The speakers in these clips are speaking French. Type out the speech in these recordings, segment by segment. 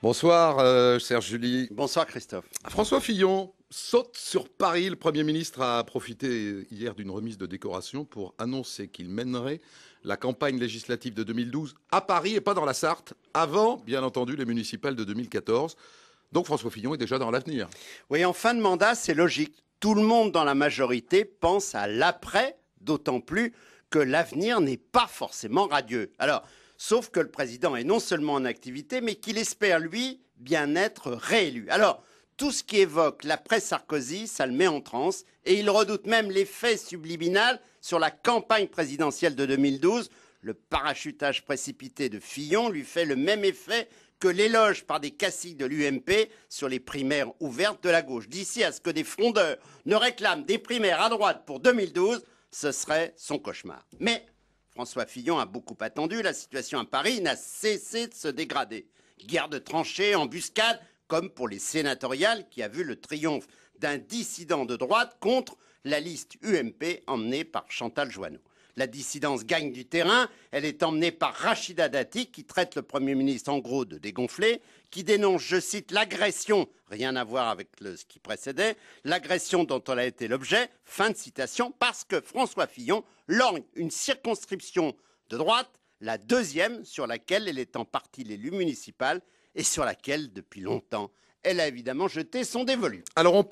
Bonsoir Serge euh, Julie. Bonsoir Christophe. François Fillon saute sur Paris. Le Premier ministre a profité hier d'une remise de décoration pour annoncer qu'il mènerait la campagne législative de 2012 à Paris et pas dans la Sarthe, avant bien entendu les municipales de 2014. Donc François Fillon est déjà dans l'avenir. Oui, en fin de mandat, c'est logique. Tout le monde dans la majorité pense à l'après, d'autant plus que l'avenir n'est pas forcément radieux. Alors, Sauf que le président est non seulement en activité, mais qu'il espère, lui, bien être réélu. Alors, tout ce qui évoque presse sarkozy ça le met en transe, et il redoute même l'effet subliminal sur la campagne présidentielle de 2012. Le parachutage précipité de Fillon lui fait le même effet que l'éloge par des caciques de l'UMP sur les primaires ouvertes de la gauche. D'ici à ce que des frondeurs ne réclament des primaires à droite pour 2012, ce serait son cauchemar. Mais François Fillon a beaucoup attendu, la situation à Paris n'a cessé de se dégrader. Guerre de tranchées, embuscades, comme pour les sénatoriales qui a vu le triomphe d'un dissident de droite contre la liste UMP emmenée par Chantal Joanneau. La dissidence gagne du terrain, elle est emmenée par Rachida Dati qui traite le Premier ministre en gros de dégonflé, qui dénonce, je cite, l'agression, rien à voir avec ce qui précédait, l'agression dont elle a été l'objet, fin de citation, parce que François Fillon lorgne une circonscription de droite, la deuxième sur laquelle elle est en partie l'élu municipal et sur laquelle depuis longtemps elle a évidemment jeté son dévolu. Alors on,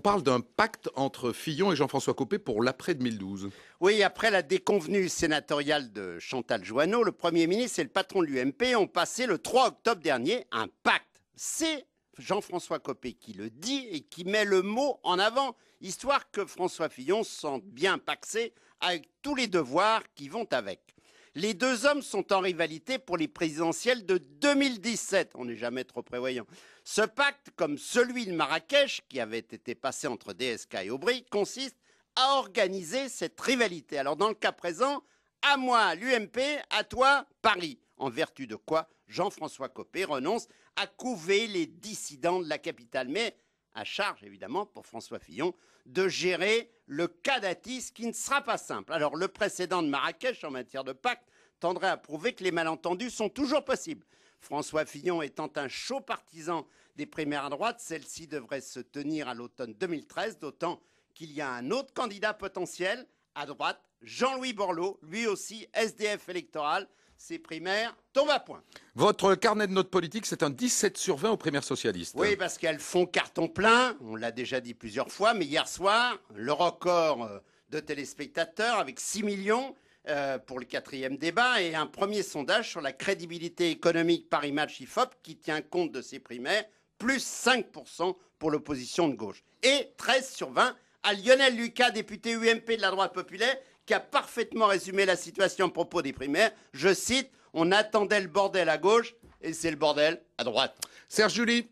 parle d'un pacte entre Fillon et Jean-François Copé pour l'après 2012. Oui, après la déconvenue sénatoriale de Chantal Joanneau, le Premier ministre et le patron de l'UMP ont passé le 3 octobre dernier un pacte. C'est Jean-François Copé qui le dit et qui met le mot en avant, histoire que François Fillon se sente bien paxé avec tous les devoirs qui vont avec. Les deux hommes sont en rivalité pour les présidentielles de 2017. On n'est jamais trop prévoyant. Ce pacte, comme celui de Marrakech, qui avait été passé entre DSK et Aubry, consiste à organiser cette rivalité. Alors dans le cas présent, à moi l'UMP, à toi Paris. En vertu de quoi Jean-François Copé renonce à couver les dissidents de la capitale. Mais à charge évidemment pour François Fillon de gérer le cadatisme qui ne sera pas simple. Alors le précédent de Marrakech en matière de pacte tendrait à prouver que les malentendus sont toujours possibles. François Fillon étant un chaud partisan des primaires à droite, celle-ci devrait se tenir à l'automne 2013, d'autant qu'il y a un autre candidat potentiel, à droite, Jean-Louis Borloo, lui aussi SDF électoral. Ses primaires tombent à point. Votre carnet de notes politiques, c'est un 17 sur 20 aux primaires socialistes. Oui, parce qu'elles font carton plein, on l'a déjà dit plusieurs fois, mais hier soir, le record euh, de téléspectateurs avec 6 millions euh, pour le quatrième débat et un premier sondage sur la crédibilité économique par image IFOP qui tient compte de ses primaires, plus 5% pour l'opposition de gauche. Et 13 sur 20 à Lionel Lucas, député UMP de la droite populaire, qui a parfaitement résumé la situation à propos des primaires. Je cite, on attendait le bordel à gauche et c'est le bordel à droite. Serge Julie.